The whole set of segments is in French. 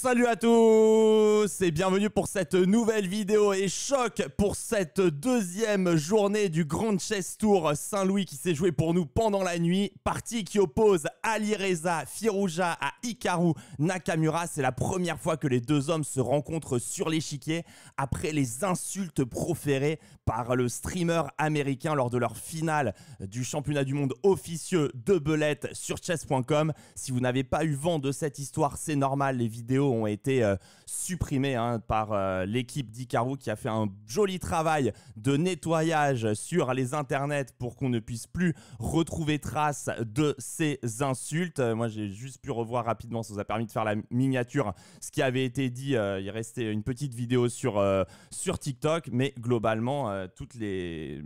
Salut à tous et bienvenue pour cette nouvelle vidéo et choc pour cette deuxième journée du Grand Chess Tour Saint-Louis qui s'est joué pour nous pendant la nuit. Partie qui oppose Alireza Reza Firouja à Hikaru Nakamura. C'est la première fois que les deux hommes se rencontrent sur l'échiquier après les insultes proférées par le streamer américain lors de leur finale du championnat du monde officieux de belette sur chess.com. Si vous n'avez pas eu vent de cette histoire, c'est normal, les vidéos ont été euh, supprimés hein, par euh, l'équipe d'Icarou qui a fait un joli travail de nettoyage sur les internets pour qu'on ne puisse plus retrouver trace de ces insultes. Euh, moi, j'ai juste pu revoir rapidement, ça nous a permis de faire la miniature, ce qui avait été dit. il restait une petite vidéo sur, sur TikTok, mais globalement, toutes les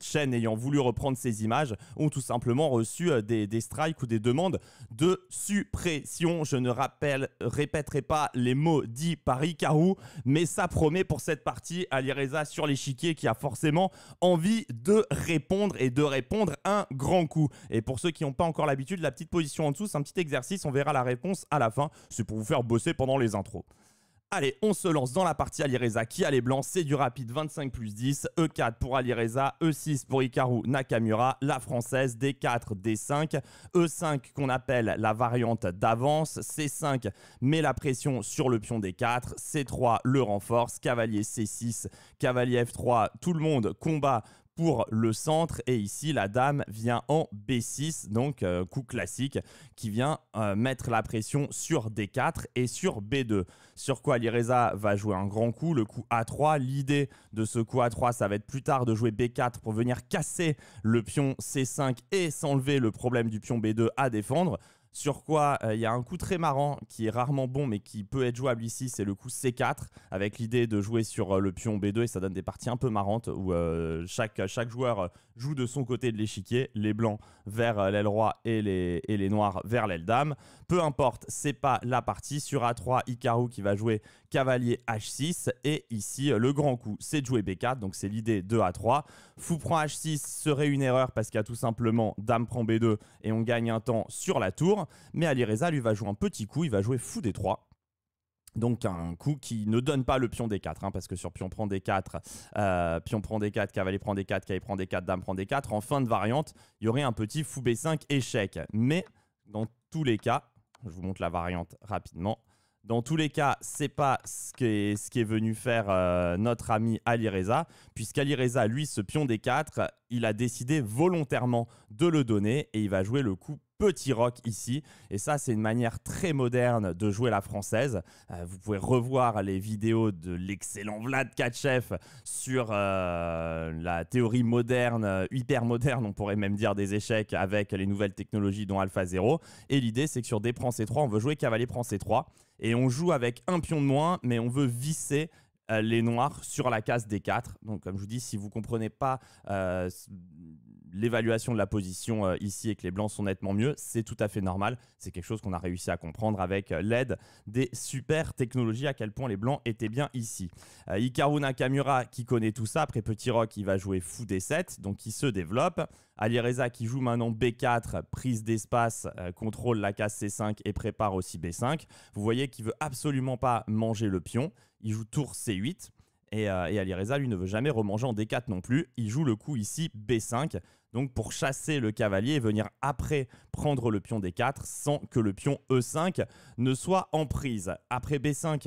Chen ayant voulu reprendre ces images ont tout simplement reçu euh, des, strikes ou des demandes de suppression. Je ne rappelle, répéterai pas les mots dits par Icarou, mais ça promet pour cette partie à Alireza sur l'échiquier qui a forcément envie de répondre et de répondre un grand coup. Et pour ceux qui n'ont pas encore l'habitude, la petite position en dessous, c'est un petit exercice, on verra la réponse à la fin. C'est pour vous faire bosser pendant les intros. Allez, on se lance dans la partie Alireza qui a les blancs. C'est du rapide 25 plus 10. E4 pour Alireza, E6 pour Hikaru Nakamura, la française, D4, D5. E5 qu'on appelle la variante d'avance. C5 met la pression sur le pion D4. C3 le renforce. Cavalier C6, cavalier F3. Tout le monde combat pour le centre. Et ici, la dame vient en B6, donc euh, coup classique, qui vient euh, mettre la pression sur D4 et sur B2. Sur quoi l'Ireza va jouer un grand coup, le coup A3. L'idée de ce coup A3, ça va être plus tard de jouer B4 pour venir casser le pion C5 et s'enlever le problème du pion B2 à défendre. Sur quoi euh, il y a un coup très marrant qui est rarement bon mais qui peut être jouable ici, c'est le coup C4 avec l'idée de jouer sur euh, le pion B2 et ça donne des parties un peu marrantes où euh, chaque, chaque joueur joue de son côté de l'échiquier, les blancs vers l'aile roi et les, et les noirs vers l'aile dame. Peu importe, c'est pas la partie. Sur A3, Icaro qui va jouer cavalier h6 et ici euh, le grand coup c'est de jouer b4 donc c'est l'idée 2 à 3. Fou prend h6 serait une erreur parce qu'il y a tout simplement dame prend b2 et on gagne un temps sur la tour mais Alireza lui va jouer un petit coup, il va jouer fou d3 donc un coup qui ne donne pas le pion D4, hein, parce que sur pion prend D4, euh, pion prend D4, cavalier prend D4, cavalier prend D4, dame prend D4, en fin de variante, il y aurait un petit fou B5 échec. Mais dans tous les cas, je vous montre la variante rapidement, dans tous les cas, c'est pas ce qu'est qui est venu faire euh, notre ami Ali Reza, Reza, lui, ce pion des quatre, il a décidé volontairement de le donner et il va jouer le coup petit rock ici. Et ça, c'est une manière très moderne de jouer la française. Euh, vous pouvez revoir les vidéos de l'excellent Vlad katchev sur euh, la théorie moderne, euh, hyper moderne, on pourrait même dire des échecs avec les nouvelles technologies dont alpha 0 Et l'idée, c'est que sur d prend C3, on veut jouer cavalier prend C3. Et on joue avec un pion de moins, mais on veut visser les noirs sur la case d 4. Donc comme je vous dis, si vous comprenez pas l'évaluation de la position euh, ici et que les Blancs sont nettement mieux, c'est tout à fait normal. C'est quelque chose qu'on a réussi à comprendre avec euh, l'aide des super technologies, à quel point les Blancs étaient bien ici. Euh, Hikaru Nakamura qui connaît tout ça, après Petit Rock, il va jouer fou d 7, donc il se développe. Alireza qui joue maintenant B4, prise d'espace, euh, contrôle la case C5 et prépare aussi B5. Vous voyez qu'il veut absolument pas manger le pion. Il joue tour C8. Et, et Alireza, lui, ne veut jamais remanger en D4 non plus. Il joue le coup ici B5 donc pour chasser le cavalier et venir après prendre le pion D4 sans que le pion E5 ne soit en prise. Après B5,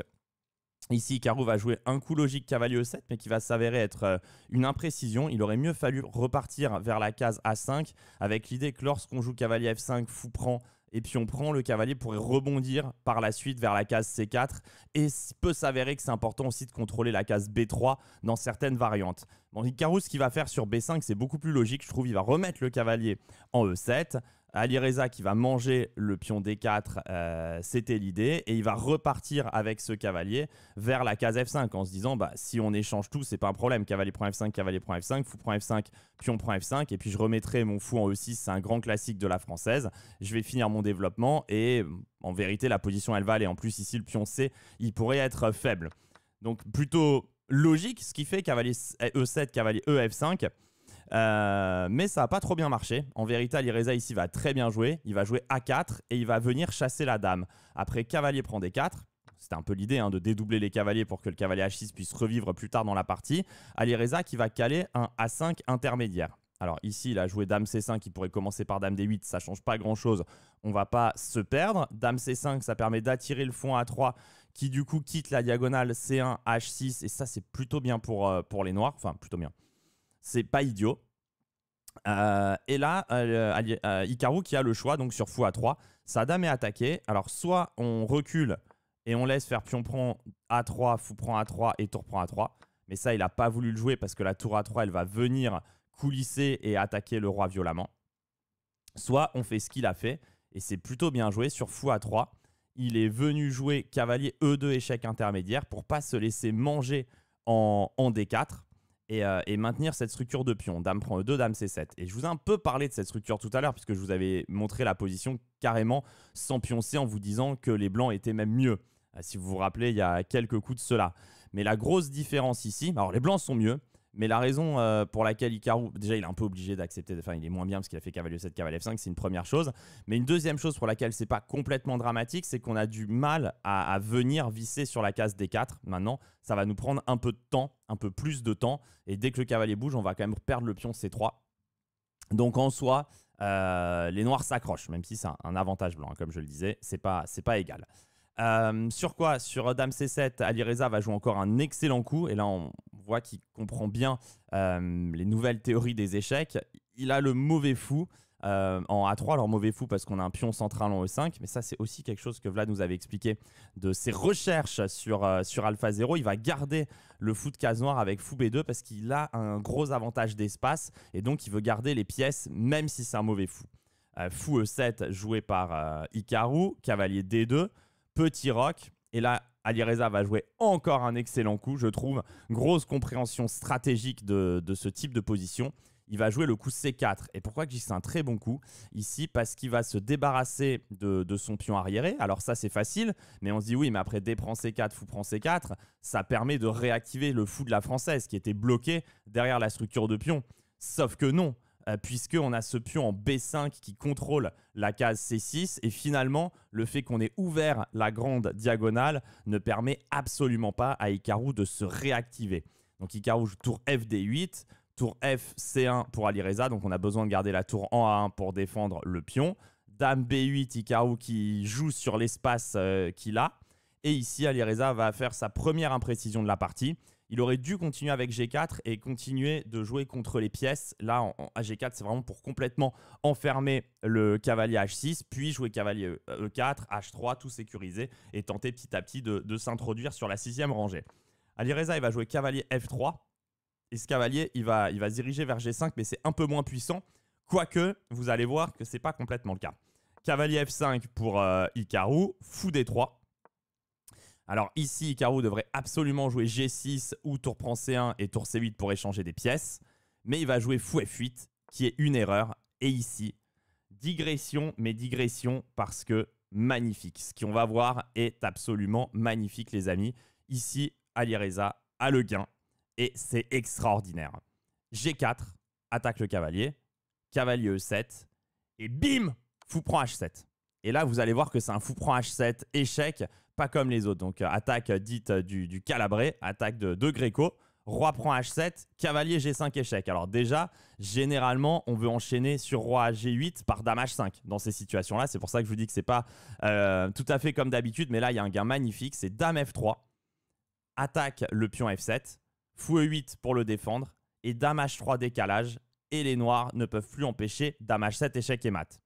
Ici, Caro va jouer un coup logique cavalier E7, mais qui va s'avérer être euh, une imprécision. Il aurait mieux fallu repartir vers la case A5, avec l'idée que lorsqu'on joue cavalier F5, fou prend et puis on prend le cavalier pour rebondir par la suite vers la case C4 et peut s'avérer que c'est important aussi de contrôler la case B3 dans certaines variantes. Bon, Icarus, ce qu'il va faire sur B5, c'est beaucoup plus logique, je trouve. Il va remettre le cavalier en E7, Ali Reza qui va manger le pion D4, euh, c'était l'idée, et il va repartir avec ce cavalier vers la case F5 en se disant bah, si on échange tout, c'est pas un problème. Cavalier prend F5, cavalier prend F5, fou prend F5, pion prend F5, et puis je remettrai mon fou en E6, c'est un grand classique de la française. Je vais finir mon développement, et en vérité, la position elle va aller. En plus, ici, le pion C, il pourrait être faible. Donc plutôt logique, ce qui fait cavalier E7, euh, e cavalier EF5. Euh, mais ça n'a pas trop bien marché. En vérité, Alireza ici va très bien jouer. Il va jouer A4 et il va venir chasser la dame. Après, cavalier prend D4. C'était un peu l'idée hein, de dédoubler les cavaliers pour que le cavalier H6 puisse revivre plus tard dans la partie. Alireza qui va caler un A5 intermédiaire. Alors ici, il a joué Dame C5 qui pourrait commencer par Dame D8, ça change pas grand-chose, on va pas se perdre. Dame C5, ça permet d'attirer le fond A3 qui du coup quitte la diagonale C1, H6 et ça c'est plutôt bien pour, euh, pour les noirs, enfin plutôt bien. C'est pas idiot. Euh, et là, euh, euh, qui a le choix donc sur fou à 3. Sa dame est attaquée. Alors, soit on recule et on laisse faire pion prend A3, fou prend A3 et tour prend A3. Mais ça, il n'a pas voulu le jouer parce que la tour A3, elle va venir coulisser et attaquer le roi violemment. Soit on fait ce qu'il a fait et c'est plutôt bien joué sur fou à 3 Il est venu jouer cavalier E2 échec intermédiaire pour pas se laisser manger en, en D4 euh, et, maintenir cette structure de pion. Dame prend E2, Dame C7. Et je vous ai un peu parlé de cette structure tout à l'heure, puisque je vous avais montré la position carrément sans pion en vous disant que les blancs étaient même mieux. Euh, si vous vous rappelez, il y a quelques coups de cela. Mais la grosse différence ici, alors les blancs sont mieux, mais la raison euh, pour laquelle Icarou, déjà il est un peu obligé d'accepter, enfin il est moins bien parce qu'il a fait cavalier 7, cavalier F5, c'est une première chose. Mais une deuxième chose pour laquelle c'est pas complètement dramatique, c'est qu'on a du mal à, venir visser sur la case D4. Maintenant, ça va nous prendre un peu de temps, un peu plus de temps. Et dès que le cavalier bouge, on va quand même perdre le pion C3. Donc en soi, euh, les noirs s'accrochent, même si c'est un, avantage blanc, hein, comme je le disais, c'est pas, pas égal. Euh, sur quoi Sur Dame C7, Alireza va jouer encore un excellent coup. Et là, on, voit qu'il comprend bien euh, les nouvelles théories des échecs. Il a le mauvais fou. Euh, en A3, alors mauvais fou parce qu'on a un pion central en E5, mais ça c'est aussi quelque chose que Vlad nous avait expliqué de ses recherches sur, euh, sur Alpha 0. Il va garder le fou de case noire avec fou B2 parce qu'il a un gros avantage d'espace et donc il veut garder les pièces même si c'est un mauvais fou. fou E7 joué par Hikaru, cavalier D2, petit roc, et là Alireza va jouer encore un excellent coup, je trouve. Grosse compréhension stratégique de, ce type de position. Il va jouer le coup C4. Et pourquoi que c'est un très bon coup ici Parce qu'il va se débarrasser de, de, son pion arriéré. Alors ça, c'est facile, mais on se dit oui, mais après D prend C4, fou prend C4, ça permet de réactiver le fou de la française qui était bloqué derrière la structure de pion. Sauf que non, euh, puisqu'on a ce pion en B5 qui contrôle la case C6, et finalement, le fait qu'on ait ouvert la grande diagonale ne permet absolument pas à Hikaru de se réactiver. Donc Hikaru joue tour FD8, tour F C1 pour Alireza, donc on a besoin de garder la tour en A1 pour défendre le pion. Dame B8, Hikaru qui joue sur l'espace euh, qu'il a. Et ici, Alireza va faire sa première imprécision de la partie. Il aurait dû continuer avec G4 et continuer de jouer contre les pièces. Là, en, à G4, c'est vraiment pour complètement enfermer le cavalier H6, puis jouer cavalier E4, euh, e H3, tout sécurisé, et tenter petit à petit de, s'introduire sur la sixième rangée. Alireza, il va jouer cavalier F3. Et ce cavalier, il va, il va se diriger vers G5, mais c'est un peu moins puissant. Quoique, vous allez voir que c'est pas complètement le cas. Cavalier F5 pour euh, fou D3. Alors ici, Icaro devrait absolument jouer G6 ou tour prend C1 et tour C8 pour échanger des pièces, mais il va jouer fou F8, qui est une erreur, et ici, digression, mais digression parce que magnifique. Ce qu'on va voir est absolument magnifique, les amis. Ici, Alireza a le gain, et c'est extraordinaire. G4, attaque le cavalier, cavalier E7, et bim, fou prend H7. Et là, vous allez voir que c'est un fou prend H7 échec pas comme les autres. Donc euh, attaque dite euh, du, Calabré, attaque de, Gréco. Roi prend H7, cavalier G5 échec. Alors déjà, généralement, on veut enchaîner sur roi G8 par dame H5 dans ces situations-là. C'est pour ça que je vous dis que c'est pas euh, tout à fait comme d'habitude, mais là, il y a un gain magnifique. C'est dame F3, attaque le pion F7, fou E8 pour le défendre, et dame H3 décalage. Et les noirs ne peuvent plus empêcher dame H7 échec et mat.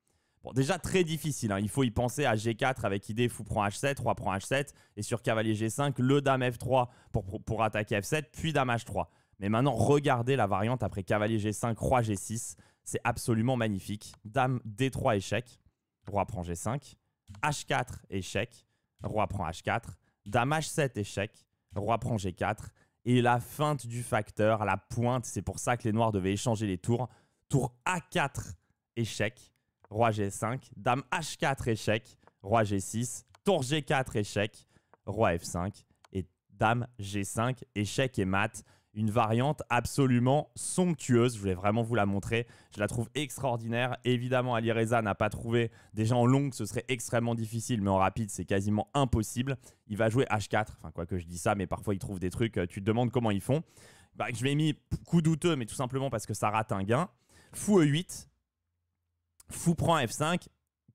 Bon, déjà très difficile. Hein. Il faut y penser à G4 avec idée fou prend H7, roi prend H7, et sur cavalier G5, le dame F3 pour, pour, pour, attaquer F7, puis dame H3. Mais maintenant, regardez la variante après cavalier G5, roi G6. C'est absolument magnifique. Dame D3 échec, roi prend G5, H4 échec, roi prend H4, dame H7 échec, roi prend G4, et la feinte du facteur, la pointe, c'est pour ça que les noirs devaient échanger les tours. Tour A4 échec roi G5, dame H4 échec, roi G6, tour G4 échec, roi F5 et dame G5 échec et mat. Une variante absolument somptueuse. Je voulais vraiment vous la montrer. Je la trouve extraordinaire. Évidemment, Ali Reza n'a pas trouvé. Déjà en longue, ce serait extrêmement difficile, mais en rapide, c'est quasiment impossible. Il va jouer H4. Enfin, quoi que je dis ça, mais parfois il trouve des trucs. Euh, tu te demandes comment ils font. Bah, je l'ai mis coup douteux, mais tout simplement parce que ça rate un gain. Fou E8, Fou prend F5,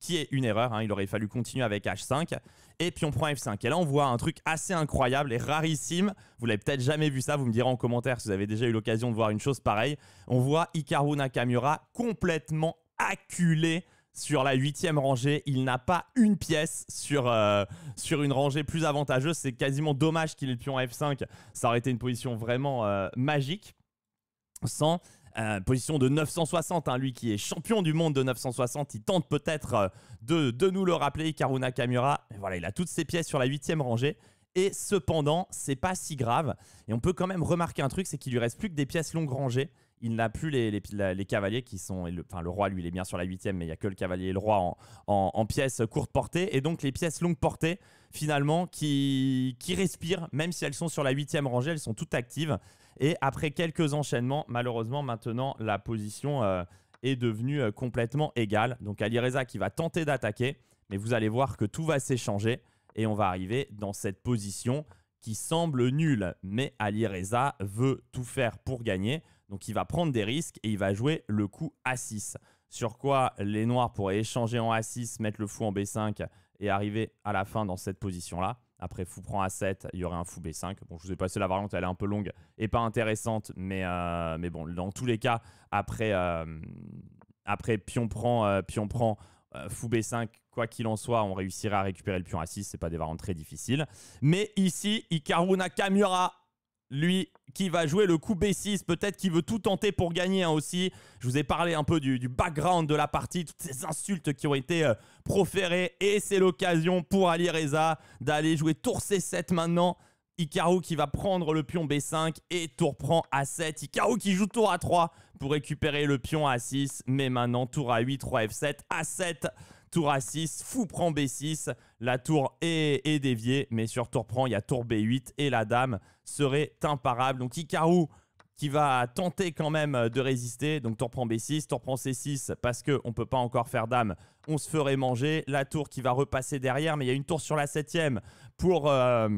qui est une erreur. Hein, il aurait fallu continuer avec H5. Et pion prend F5. Et là, on voit un truc assez incroyable et rarissime. Vous l'avez peut-être jamais vu ça. Vous me direz en commentaire si vous avez déjà eu l'occasion de voir une chose pareille. On voit Hikaru Nakamura complètement acculé sur la huitième rangée. Il n'a pas une pièce sur, euh, sur une rangée plus avantageuse. C'est quasiment dommage qu'il ait le pion F5. Ça aurait été une position vraiment euh, magique. Sans euh, position de 960, hein, lui qui est champion du monde de 960. Il tente peut-être euh, de, nous le rappeler, Karuna Kamura. voilà, il a toutes ses pièces sur la huitième rangée. Et cependant, c'est pas si grave. Et on peut quand même remarquer un truc, c'est qu'il lui reste plus que des pièces longues rangées. Il n'a plus les, les, cavaliers qui sont. Le, enfin, le roi, lui, il est bien sur la huitième, mais il n'y a que le cavalier et le roi en, pièces courtes portées. Et donc, les pièces longues portées, finalement, qui, qui respirent, même si elles sont sur la huitième rangée, elles sont toutes actives. Et après quelques enchaînements, malheureusement, maintenant, la position euh, est devenue euh, complètement égale. Donc Alireza qui va tenter d'attaquer, mais vous allez voir que tout va s'échanger et on va arriver dans cette position qui semble nulle. Mais Alireza veut tout faire pour gagner, donc il va prendre des risques et il va jouer le coup A6. Sur quoi les Noirs pourraient échanger en A6, mettre le fou en B5 et arriver à la fin dans cette position-là. Après fou prend A7, il y aurait un fou B5. Bon, je vous ai passé la variante, elle est un peu longue et pas intéressante, mais, euh, mais bon, dans tous les cas, après, euh, après pion prend, euh, pion prend, fou B5, quoi qu'il en soit, on réussira à récupérer le pion A6, c'est pas des variantes très difficiles. Mais ici, Ikaruna Nakamura lui qui va jouer le coup B6, peut-être qu'il veut tout tenter pour gagner hein, aussi. Je vous ai parlé un peu du, background de la partie, toutes ces insultes qui ont été euh, proférées. Et c'est l'occasion pour Ali Reza d'aller jouer tour C7 maintenant. Icaro qui va prendre le pion B5 et tour prend A7. Icaro qui joue tour A3 pour récupérer le pion A6. Mais maintenant tour A8, 3 F7, A7 tour a 6, fou prend B6, la tour est, déviée, mais sur tour prend, il y a tour B8 et la dame serait imparable. Donc Hikaru qui va tenter quand même de résister. Donc tour prend B6, tour prend C6 parce qu'on ne peut pas encore faire dame. On se ferait manger. La tour qui va repasser derrière, mais il y a une tour sur la septième pour... Euh,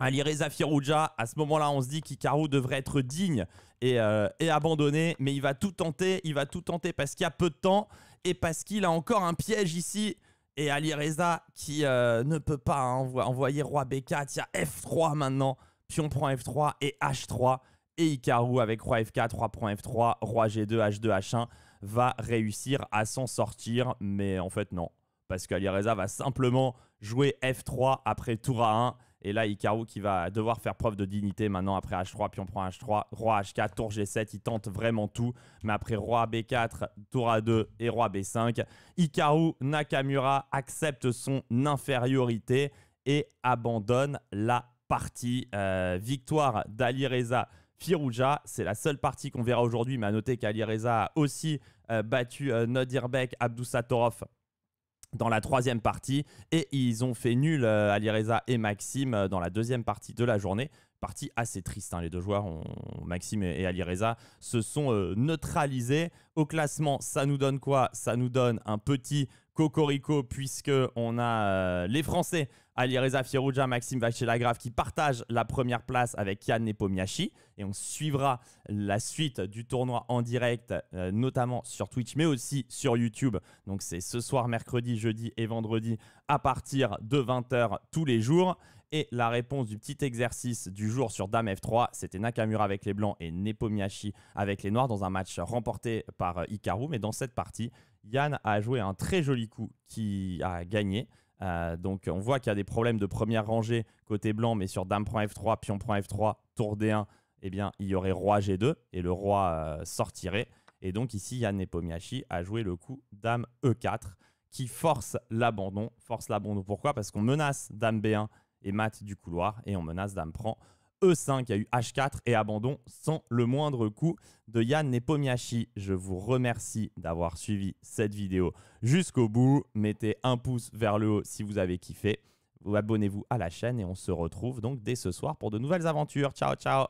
Alireza à ce moment-là, on se dit qu'Hikaru devrait être digne et, euh, et abandonné, mais il va tout tenter, il va tout tenter parce qu'il y a peu de temps et parce qu'il a encore un piège ici. Et Ali Reza qui euh, ne peut pas envoyer Roi B4. Il F3 maintenant. Pion prend F3 et H3. Et Ikaru avec Roi F4, Roi prend F3, Roi G2, H2, H1 va réussir à s'en sortir. Mais en fait, non. Parce qu'Ali Reza va simplement jouer F3 après tour A1 et là, Hikaru qui va devoir faire preuve de dignité maintenant après H3, puis on prend H3, Roi H4, Tour G7, il tente vraiment tout. Mais après Roi B4, Tour A2 et Roi B5, Hikaru Nakamura accepte son infériorité et abandonne la partie. Euh, victoire d'Ali Reza Firouja, c'est la seule partie qu'on verra aujourd'hui, mais à noter qu'Ali Reza a aussi euh, battu euh, Nodirbek Abdusatorov dans la troisième partie et ils ont fait nul Ali euh, Alireza et Maxime euh, dans la deuxième partie de la journée. Partie assez triste, hein, les deux joueurs, Maxime et, Alireza, se sont euh, neutralisés. Au classement, ça nous donne quoi Ça nous donne un petit cocorico puisque on a les Français Ali Reza Maxime Maxime lagrave qui partagent la première place avec Yann Nepomiachi. Et on suivra la suite du tournoi en direct, euh, notamment sur Twitch, mais aussi sur YouTube. Donc c'est ce soir, mercredi, jeudi et vendredi à partir de 20h tous les jours. Et la réponse du petit exercice du jour sur Dame F3, c'était Nakamura avec les Blancs et Nepomiachi avec les Noirs dans un match remporté par euh, Hikaru. Mais dans cette partie, Yann a joué un très joli coup qui a gagné. Euh, donc on voit qu'il y a des problèmes de première rangée côté blanc, mais sur dame prend f3, pion prend f3, tour d1, eh bien il y aurait roi g2 et le roi euh, sortirait. Et donc ici Yann Nepomiachi a joué le coup dame e4 qui force l'abandon. Force l'abandon pourquoi Parce qu'on menace dame b1 et mat du couloir et on menace dame prend E5, il y a eu H4 et abandon sans le moindre coup de Yann Nepomiachi. Je vous remercie d'avoir suivi cette vidéo jusqu'au bout. Mettez un pouce vers le haut si vous avez kiffé. Abonnez-vous à la chaîne et on se retrouve donc dès ce soir pour de nouvelles aventures. Ciao, ciao